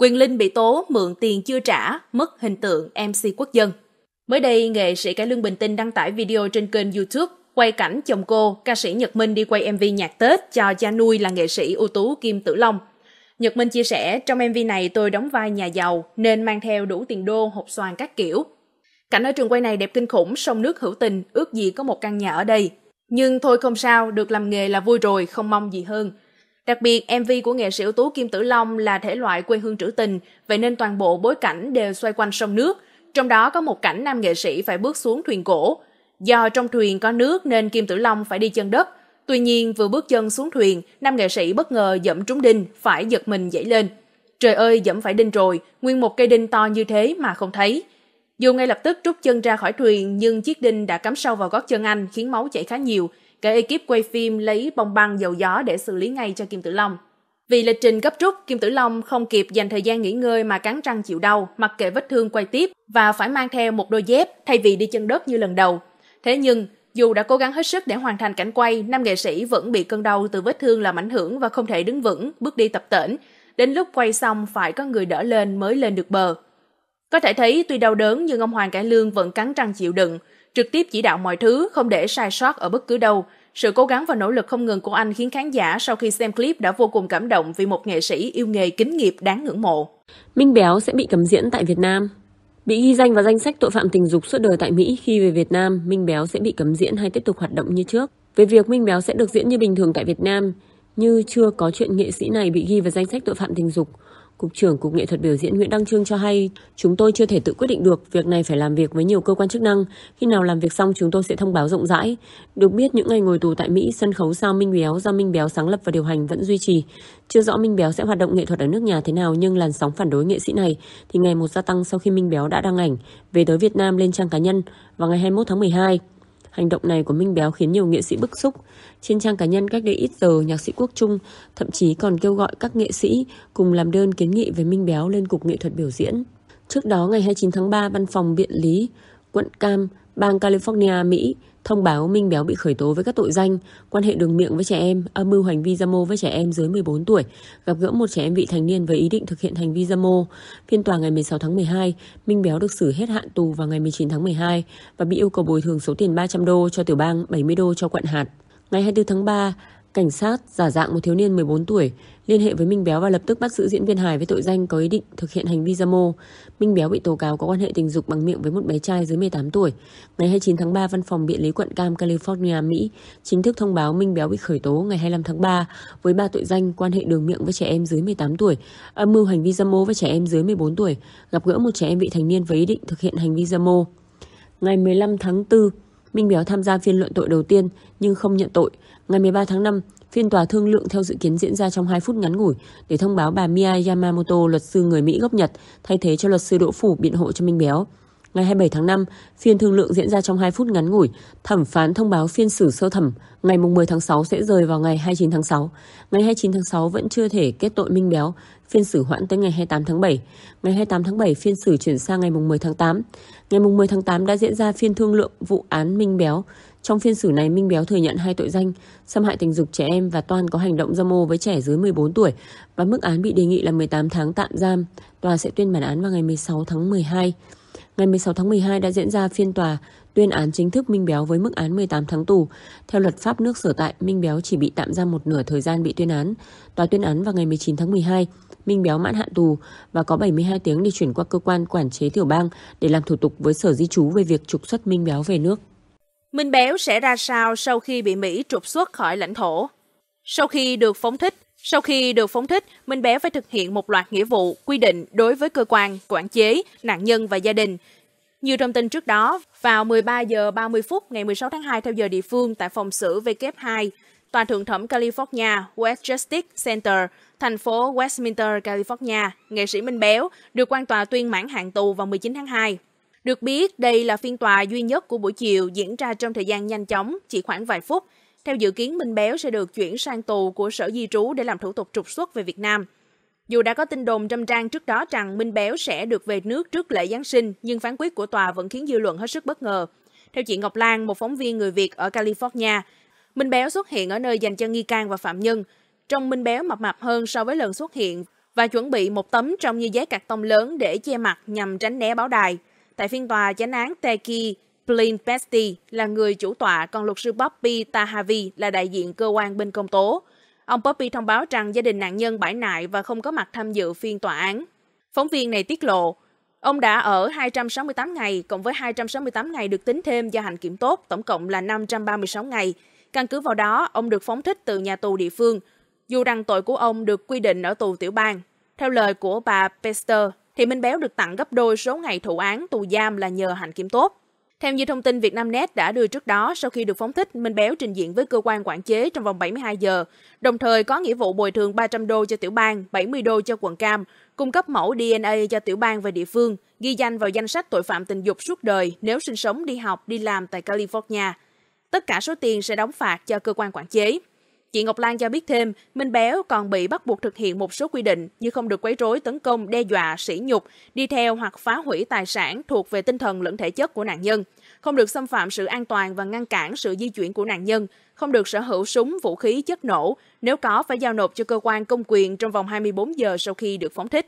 Quyền Linh bị tố mượn tiền chưa trả, mất hình tượng MC quốc dân. Mới đây, nghệ sĩ cải lương Bình Tinh đăng tải video trên kênh YouTube quay cảnh chồng cô, ca sĩ Nhật Minh đi quay MV nhạc Tết cho cha nuôi là nghệ sĩ ưu tú Kim Tử Long. Nhật Minh chia sẻ, trong MV này tôi đóng vai nhà giàu nên mang theo đủ tiền đô, hộp xoàn các kiểu. Cảnh ở trường quay này đẹp kinh khủng, sông nước hữu tình, ước gì có một căn nhà ở đây. Nhưng thôi không sao, được làm nghề là vui rồi, không mong gì hơn. Đặc biệt, MV của nghệ sĩ ưu tú Kim Tử Long là thể loại quê hương trữ tình, vậy nên toàn bộ bối cảnh đều xoay quanh sông nước. Trong đó có một cảnh nam nghệ sĩ phải bước xuống thuyền cổ. Do trong thuyền có nước nên Kim Tử Long phải đi chân đất. Tuy nhiên, vừa bước chân xuống thuyền, nam nghệ sĩ bất ngờ dẫm trúng đinh, phải giật mình dậy lên. Trời ơi, dẫm phải đinh rồi, nguyên một cây đinh to như thế mà không thấy. Dù ngay lập tức rút chân ra khỏi thuyền, nhưng chiếc đinh đã cắm sâu vào gót chân anh khiến máu chảy khá nhiều, cả ekip quay phim lấy bông băng dầu gió để xử lý ngay cho Kim Tử Long. Vì lịch trình gấp rút, Kim Tử Long không kịp dành thời gian nghỉ ngơi mà cắn răng chịu đau, mặc kệ vết thương quay tiếp và phải mang theo một đôi dép thay vì đi chân đất như lần đầu. Thế nhưng, dù đã cố gắng hết sức để hoàn thành cảnh quay, nam nghệ sĩ vẫn bị cơn đau từ vết thương làm ảnh hưởng và không thể đứng vững, bước đi tập tễnh. Đến lúc quay xong phải có người đỡ lên mới lên được bờ. Có thể thấy tuy đau đớn nhưng ông Hoàng Cải Lương vẫn cắn răng chịu đựng, trực tiếp chỉ đạo mọi thứ, không để sai sót ở bất cứ đâu. Sự cố gắng và nỗ lực không ngừng của anh khiến khán giả sau khi xem clip đã vô cùng cảm động vì một nghệ sĩ yêu nghề kính nghiệp đáng ngưỡng mộ. Minh Béo sẽ bị cấm diễn tại Việt Nam. Bị ghi danh vào danh sách tội phạm tình dục suốt đời tại Mỹ khi về Việt Nam, Minh Béo sẽ bị cấm diễn hay tiếp tục hoạt động như trước. Về việc Minh Béo sẽ được diễn như bình thường tại Việt Nam, như chưa có chuyện nghệ sĩ này bị ghi vào danh sách tội phạm tình dục, Cục trưởng Cục Nghệ thuật biểu diễn Nguyễn Đăng Trương cho hay, chúng tôi chưa thể tự quyết định được, việc này phải làm việc với nhiều cơ quan chức năng. Khi nào làm việc xong chúng tôi sẽ thông báo rộng rãi. Được biết, những ngày ngồi tù tại Mỹ, sân khấu sao Minh Béo do Minh Béo sáng lập và điều hành vẫn duy trì. Chưa rõ Minh Béo sẽ hoạt động nghệ thuật ở nước nhà thế nào nhưng làn sóng phản đối nghệ sĩ này thì ngày một gia tăng sau khi Minh Béo đã đăng ảnh về tới Việt Nam lên trang cá nhân vào ngày 21 tháng 12. Hành động này của Minh Béo khiến nhiều nghệ sĩ bức xúc. Trên trang cá nhân cách đây ít giờ, nhạc sĩ Quốc Trung thậm chí còn kêu gọi các nghệ sĩ cùng làm đơn kiến nghị về Minh Béo lên Cục Nghệ thuật biểu diễn. Trước đó, ngày 29 tháng 3, Văn phòng Biện lý, quận Cam, bang California, Mỹ thông báo Minh Béo bị khởi tố với các tội danh quan hệ đường miệng với trẻ em, âm mưu hành vi dâm ô với trẻ em dưới 14 tuổi, gặp gỡ một trẻ em vị thành niên với ý định thực hiện hành vi dâm ô. Phiên tòa ngày 16 tháng 12, Minh Béo được xử hết hạn tù vào ngày 19 tháng 12 và bị yêu cầu bồi thường số tiền 300 đô cho tiểu bang, 70 đô cho quận hạt. Ngày 24 tháng 3, Cảnh sát giả dạng một thiếu niên 14 tuổi liên hệ với Minh Béo và lập tức bắt giữ diễn viên hài với tội danh có ý định thực hiện hành vi dâm ô. Minh Béo bị tố cáo có quan hệ tình dục bằng miệng với một bé trai dưới 18 tuổi. Ngày 29 tháng 3, văn phòng biện lý quận Cam California, Mỹ chính thức thông báo Minh Béo bị khởi tố ngày 25 tháng 3 với ba tội danh quan hệ đường miệng với trẻ em dưới 18 tuổi, âm mưu hành vi dâm ô với trẻ em dưới 14 tuổi, gặp gỡ một trẻ em vị thành niên với ý định thực hiện hành vi dâm ô. Ngày 15 tháng 4, Minh Béo tham gia phiên luận tội đầu tiên nhưng không nhận tội. Ngày 13 tháng 5, phiên tòa thương lượng theo dự kiến diễn ra trong 2 phút ngắn ngủi để thông báo bà Mia Yamamoto, luật sư người Mỹ gốc Nhật, thay thế cho luật sư Đỗ Phủ biện hộ cho Minh Béo. Ngày 27 tháng 5, phiên thương lượng diễn ra trong 2 phút ngắn ngủi. Thẩm phán thông báo phiên xử sơ thẩm ngày 10 tháng 6 sẽ rời vào ngày 29 tháng 6. Ngày 29 tháng 6 vẫn chưa thể kết tội Minh Béo, phiên xử hoãn tới ngày 28 tháng 7. Ngày 28 tháng 7 phiên xử chuyển sang ngày 10 tháng 8. Ngày 10 tháng 8 đã diễn ra phiên thương lượng vụ án Minh Béo. Trong phiên xử này, Minh Béo thừa nhận hai tội danh xâm hại tình dục trẻ em và toàn có hành động dâm ô với trẻ dưới 14 tuổi và mức án bị đề nghị là 18 tháng tạm giam. Tòa sẽ tuyên bản án vào ngày 16 tháng 12. Ngày 16 tháng 12 đã diễn ra phiên tòa tuyên án chính thức Minh Béo với mức án 18 tháng tù. Theo luật pháp nước sở tại, Minh Béo chỉ bị tạm giam một nửa thời gian bị tuyên án. Tòa tuyên án vào ngày 19 tháng 12, Minh Béo mãn hạn tù và có 72 tiếng để chuyển qua cơ quan quản chế tiểu bang để làm thủ tục với Sở Di trú về việc trục xuất Minh Béo về nước. Minh Béo sẽ ra sao sau khi bị Mỹ trục xuất khỏi lãnh thổ? Sau khi được phóng thích, sau khi được phóng thích, Minh béo phải thực hiện một loạt nghĩa vụ quy định đối với cơ quan, quản chế, nạn nhân và gia đình. Như thông tin trước đó, vào 13 giờ 30 phút ngày 16 tháng 2 theo giờ địa phương tại phòng xử W2, Tòa Thượng thẩm California West Justice Center, thành phố Westminster, California, nghệ sĩ Minh Béo được quan tòa tuyên mãn hạn tù vào 19 tháng 2. Được biết, đây là phiên tòa duy nhất của buổi chiều diễn ra trong thời gian nhanh chóng, chỉ khoảng vài phút, theo dự kiến, Minh Béo sẽ được chuyển sang tù của Sở Di trú để làm thủ tục trục xuất về Việt Nam. Dù đã có tin đồn râm ran trước đó rằng Minh Béo sẽ được về nước trước lễ Giáng sinh, nhưng phán quyết của tòa vẫn khiến dư luận hết sức bất ngờ. Theo chị Ngọc Lan, một phóng viên người Việt ở California, Minh Béo xuất hiện ở nơi dành cho nghi can và phạm nhân. Trong Minh Béo mập mạp hơn so với lần xuất hiện và chuẩn bị một tấm trong như giấy cạc tông lớn để che mặt nhằm tránh né báo đài. Tại phiên tòa, chánh án Teki Blin Besti là người chủ tọa, còn luật sư Bobby Tahavi là đại diện cơ quan bên công tố. Ông Bobby thông báo rằng gia đình nạn nhân bãi nại và không có mặt tham dự phiên tòa án. Phóng viên này tiết lộ, ông đã ở 268 ngày cộng với 268 ngày được tính thêm do hành kiểm tốt, tổng cộng là 536 ngày. Căn cứ vào đó, ông được phóng thích từ nhà tù địa phương, dù rằng tội của ông được quy định ở tù tiểu bang. Theo lời của bà Pester, thì Minh Béo được tặng gấp đôi số ngày thụ án tù giam là nhờ hành kiểm tốt. Theo như thông tin Vietnamnet đã đưa trước đó, sau khi được phóng thích, Minh Béo trình diện với cơ quan quản chế trong vòng 72 giờ, đồng thời có nghĩa vụ bồi thường 300 đô cho tiểu bang, 70 đô cho quận Cam, cung cấp mẫu DNA cho tiểu bang và địa phương, ghi danh vào danh sách tội phạm tình dục suốt đời nếu sinh sống, đi học, đi làm tại California. Tất cả số tiền sẽ đóng phạt cho cơ quan quản chế. Chị Ngọc Lan cho biết thêm, Minh Béo còn bị bắt buộc thực hiện một số quy định như không được quấy rối, tấn công, đe dọa, sỉ nhục, đi theo hoặc phá hủy tài sản thuộc về tinh thần lẫn thể chất của nạn nhân, không được xâm phạm sự an toàn và ngăn cản sự di chuyển của nạn nhân, không được sở hữu súng, vũ khí, chất nổ, nếu có phải giao nộp cho cơ quan công quyền trong vòng 24 giờ sau khi được phóng thích.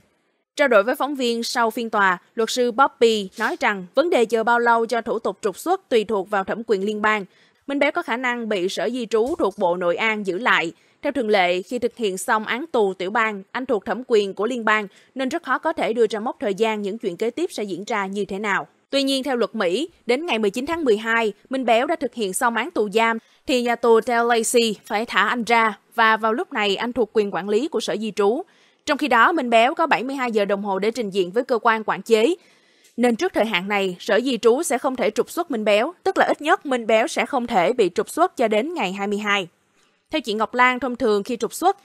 Trao đổi với phóng viên sau phiên tòa, luật sư Bobby nói rằng vấn đề chờ bao lâu cho thủ tục trục xuất tùy thuộc vào thẩm quyền liên bang. Minh Béo có khả năng bị Sở Di trú thuộc Bộ Nội an giữ lại. Theo thường lệ, khi thực hiện xong án tù tiểu bang, anh thuộc thẩm quyền của liên bang nên rất khó có thể đưa ra mốc thời gian những chuyện kế tiếp sẽ diễn ra như thế nào. Tuy nhiên, theo luật Mỹ, đến ngày 19 tháng 12, Minh Béo đã thực hiện xong án tù giam, thì nhà tù Tel Lacey phải thả anh ra và vào lúc này anh thuộc quyền quản lý của Sở Di trú. Trong khi đó, Minh Béo có 72 giờ đồng hồ để trình diện với cơ quan quản chế nên trước thời hạn này, Sở Di trú sẽ không thể trục xuất Minh Béo, tức là ít nhất Minh Béo sẽ không thể bị trục xuất cho đến ngày 22. Theo chị Ngọc Lan, thông thường khi trục xuất,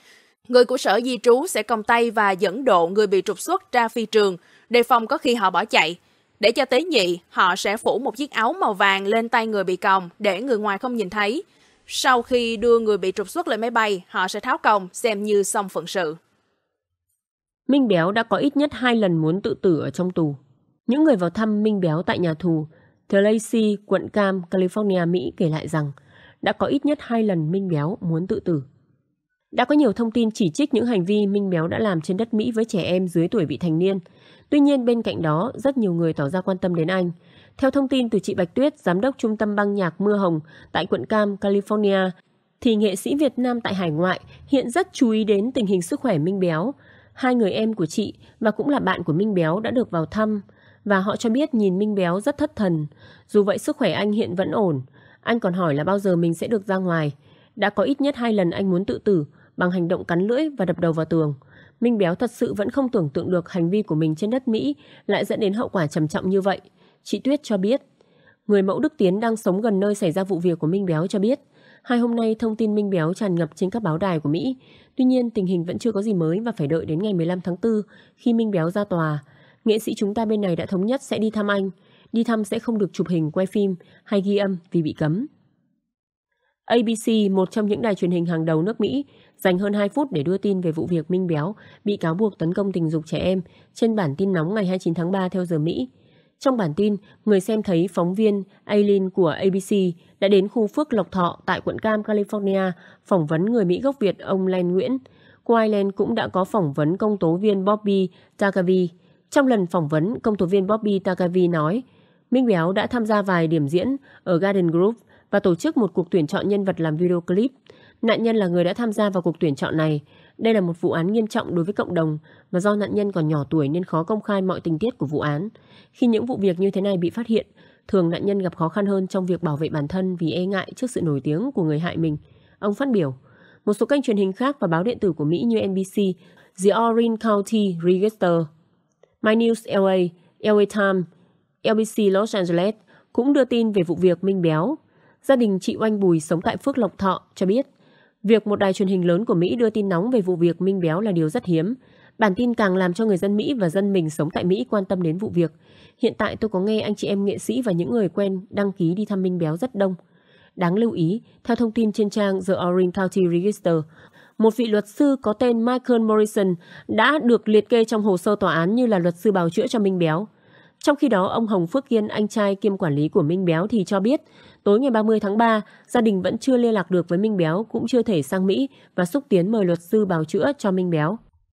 người của Sở Di trú sẽ còng tay và dẫn độ người bị trục xuất ra phi trường, đề phòng có khi họ bỏ chạy. Để cho tế nhị, họ sẽ phủ một chiếc áo màu vàng lên tay người bị còng để người ngoài không nhìn thấy. Sau khi đưa người bị trục xuất lên máy bay, họ sẽ tháo còng xem như xong phận sự. Minh Béo đã có ít nhất hai lần muốn tự tử ở trong tù. Những người vào thăm Minh Béo tại nhà tù, Tracy, quận Cam, California, Mỹ kể lại rằng đã có ít nhất hai lần Minh Béo muốn tự tử. Đã có nhiều thông tin chỉ trích những hành vi Minh Béo đã làm trên đất Mỹ với trẻ em dưới tuổi vị thành niên. Tuy nhiên bên cạnh đó, rất nhiều người tỏ ra quan tâm đến anh. Theo thông tin từ chị Bạch Tuyết, giám đốc trung tâm băng nhạc Mưa Hồng tại quận Cam, California, thì nghệ sĩ Việt Nam tại hải ngoại hiện rất chú ý đến tình hình sức khỏe Minh Béo. Hai người em của chị và cũng là bạn của Minh Béo đã được vào thăm, và họ cho biết nhìn Minh Béo rất thất thần. Dù vậy sức khỏe anh hiện vẫn ổn. Anh còn hỏi là bao giờ mình sẽ được ra ngoài. Đã có ít nhất hai lần anh muốn tự tử bằng hành động cắn lưỡi và đập đầu vào tường. Minh Béo thật sự vẫn không tưởng tượng được hành vi của mình trên đất Mỹ lại dẫn đến hậu quả trầm trọng như vậy. Chị Tuyết cho biết. Người mẫu Đức Tiến đang sống gần nơi xảy ra vụ việc của Minh Béo cho biết. Hai hôm nay thông tin Minh Béo tràn ngập trên các báo đài của Mỹ. Tuy nhiên tình hình vẫn chưa có gì mới và phải đợi đến ngày 15 tháng 4 khi Minh Béo ra tòa nghệ sĩ chúng ta bên này đã thống nhất sẽ đi thăm anh. Đi thăm sẽ không được chụp hình, quay phim hay ghi âm vì bị cấm. ABC, một trong những đài truyền hình hàng đầu nước Mỹ, dành hơn 2 phút để đưa tin về vụ việc Minh Béo bị cáo buộc tấn công tình dục trẻ em trên bản tin nóng ngày 29 tháng 3 theo giờ Mỹ. Trong bản tin, người xem thấy phóng viên Aileen của ABC đã đến khu Phước Lộc Thọ tại quận Cam, California phỏng vấn người Mỹ gốc Việt ông Len Nguyễn. Cô Aileen cũng đã có phỏng vấn công tố viên Bobby Tagavi, trong lần phỏng vấn, công tố viên Bobby Tagavi nói Minh Béo đã tham gia vài điểm diễn ở Garden Grove và tổ chức một cuộc tuyển chọn nhân vật làm video clip. Nạn nhân là người đã tham gia vào cuộc tuyển chọn này. Đây là một vụ án nghiêm trọng đối với cộng đồng và do nạn nhân còn nhỏ tuổi nên khó công khai mọi tình tiết của vụ án. Khi những vụ việc như thế này bị phát hiện, thường nạn nhân gặp khó khăn hơn trong việc bảo vệ bản thân vì e ngại trước sự nổi tiếng của người hại mình. Ông phát biểu, một số kênh truyền hình khác và báo điện tử của Mỹ như NBC, The Orange County Register My News LA, LA Times, LBC Los Angeles cũng đưa tin về vụ việc Minh Béo. Gia đình chị Oanh Bùi sống tại Phước Lộc Thọ cho biết, việc một đài truyền hình lớn của Mỹ đưa tin nóng về vụ việc Minh Béo là điều rất hiếm. Bản tin càng làm cho người dân Mỹ và dân mình sống tại Mỹ quan tâm đến vụ việc. Hiện tại tôi có nghe anh chị em nghệ sĩ và những người quen đăng ký đi thăm Minh Béo rất đông. Đáng lưu ý, theo thông tin trên trang The Orange County Register, một vị luật sư có tên Michael Morrison đã được liệt kê trong hồ sơ tòa án như là luật sư bào chữa cho Minh Béo. Trong khi đó, ông Hồng Phước Kiên, anh trai kiêm quản lý của Minh Béo thì cho biết, tối ngày 30 tháng 3, gia đình vẫn chưa liên lạc được với Minh Béo, cũng chưa thể sang Mỹ và xúc tiến mời luật sư bào chữa cho Minh Béo.